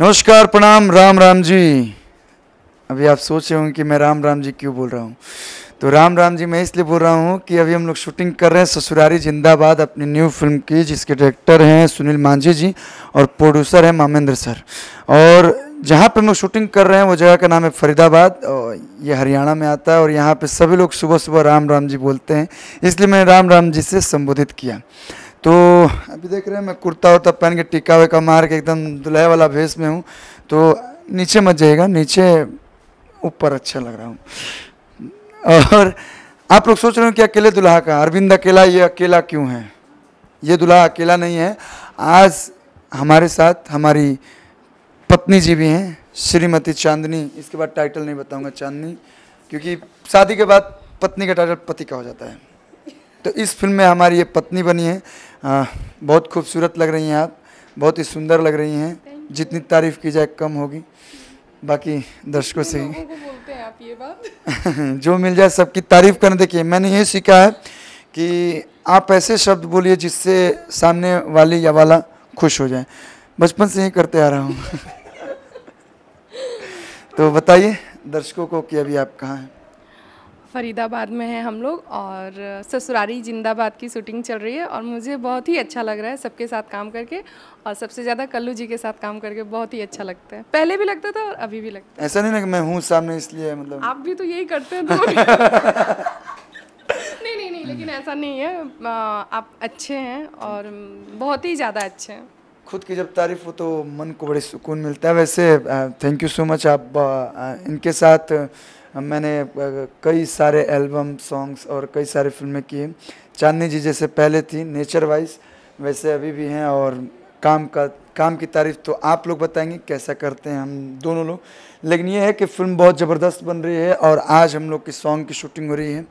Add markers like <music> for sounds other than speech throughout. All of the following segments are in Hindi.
नमस्कार प्रणाम राम राम जी अभी आप सोच रहे होंगे कि मैं राम राम जी क्यों बोल रहा हूँ तो राम राम जी मैं इसलिए बोल रहा हूँ कि अभी हम लोग शूटिंग कर रहे हैं ससुरारी जिंदाबाद अपनी न्यू फिल्म की जिसके डायरेक्टर हैं सुनील मांझी जी और प्रोड्यूसर हैं मामेंद्र सर और जहाँ पे हम लोग शूटिंग कर रहे हैं वो जगह का नाम है फरीदाबाद और ये हरियाणा में आता है और यहाँ पर सभी लोग सुबह सुबह राम राम जी बोलते हैं इसलिए मैंने राम राम जी से संबोधित किया तो अभी देख रहे हैं मैं कुर्ता उर्ता पहन के टिक्का वेका मार के एकदम दुल्हे वाला भेस में हूँ तो नीचे मत जाइएगा नीचे ऊपर अच्छा लग रहा हूँ और आप लोग सोच रहे हो कि अकेले दुल्हा का अरविंद अकेला ये अकेला क्यों है ये दुल्हा अकेला नहीं है आज हमारे साथ हमारी पत्नी जी भी हैं श्रीमती चांदनी इसके बाद टाइटल नहीं बताऊंगा चांदनी क्योंकि शादी के बाद पत्नी का टाइटल पति का हो जाता है तो इस फिल्म में हमारी ये पत्नी बनी है आ, बहुत खूबसूरत लग रही हैं आप बहुत ही सुंदर लग रही हैं जितनी तारीफ की जाए कम होगी बाकी दर्शकों से ही बोलते हैं आप ये बात <laughs> जो मिल जाए सबकी तारीफ करने देखिए मैंने ये सीखा है कि आप ऐसे शब्द बोलिए जिससे सामने वाली या वाला खुश हो जाए बचपन से ही करते आ रहा हूँ <laughs> तो बताइए दर्शकों को कि अभी आप कहाँ हैं फरीदाबाद में हैं हम लोग और ससुरारी जिंदाबाद की शूटिंग चल रही है और मुझे बहुत ही अच्छा लग रहा है सबके साथ काम करके और सबसे ज़्यादा कल्लू जी के साथ काम करके बहुत ही अच्छा लगता है पहले भी लगता था और अभी भी लगता है ऐसा नहीं ना कि मैं हूँ सामने इसलिए मतलब आप भी तो यही करते हैं तो। <laughs> नहीं नहीं नहीं लेकिन ऐसा नहीं है आप अच्छे हैं और बहुत ही ज़्यादा अच्छे हैं खुद की जब तारीफ हो तो मन को बड़े सुकून मिलता है वैसे थैंक यू सो मच आप इनके साथ मैंने कई सारे एल्बम सॉन्ग्स और कई सारे फिल्में किए चांदनी जी जैसे पहले थी नेचर वाइज वैसे अभी भी हैं और काम का काम की तारीफ तो आप लोग बताएंगे कैसा करते हैं हम दोनों लोग लेकिन ये है कि फिल्म बहुत ज़बरदस्त बन रही है और आज हम लोग की सॉन्ग की शूटिंग हो रही है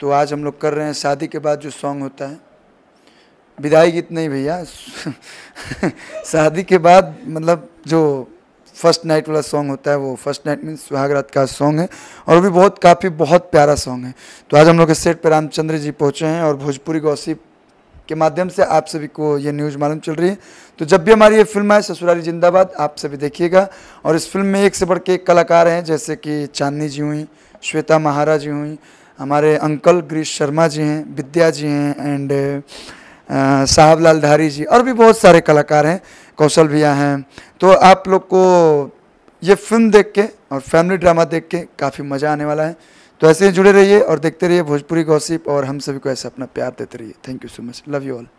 तो आज हम लोग कर रहे हैं शादी के बाद जो सॉन्ग होता है विदाई गीत नहीं भैया <laughs> शादी के बाद मतलब जो फर्स्ट नाइट वाला सॉन्ग होता है वो फर्स्ट नाइट मीन सुहागरात का सॉन्ग है और वो भी बहुत काफ़ी बहुत प्यारा सॉन्ग है तो आज हम लोग के सेट पर रामचंद्र जी पहुँचे हैं और भोजपुरी गौसिप के माध्यम से आप सभी को ये न्यूज़ मालूम चल रही है तो जब भी हमारी ये फिल्म आए ससुराली जिंदाबाद आप सभी देखिएगा और इस फिल्म में एक से बढ़ के कलाकार हैं जैसे कि चांदनी जी हुई श्वेता महारा जी हुई हमारे अंकल गिरीश शर्मा जी हैं विद्या जी हैं एंड साहब लाल धारी जी और भी बहुत सारे कलाकार हैं कौशल भैया हैं तो आप लोग को ये फिल्म देख के और फैमिली ड्रामा देख के काफ़ी मज़ा आने वाला है तो ऐसे ही जुड़े रहिए और देखते रहिए भोजपुरी गॉसिप और हम सभी को ऐसा अपना प्यार देते रहिए thank you so much love you all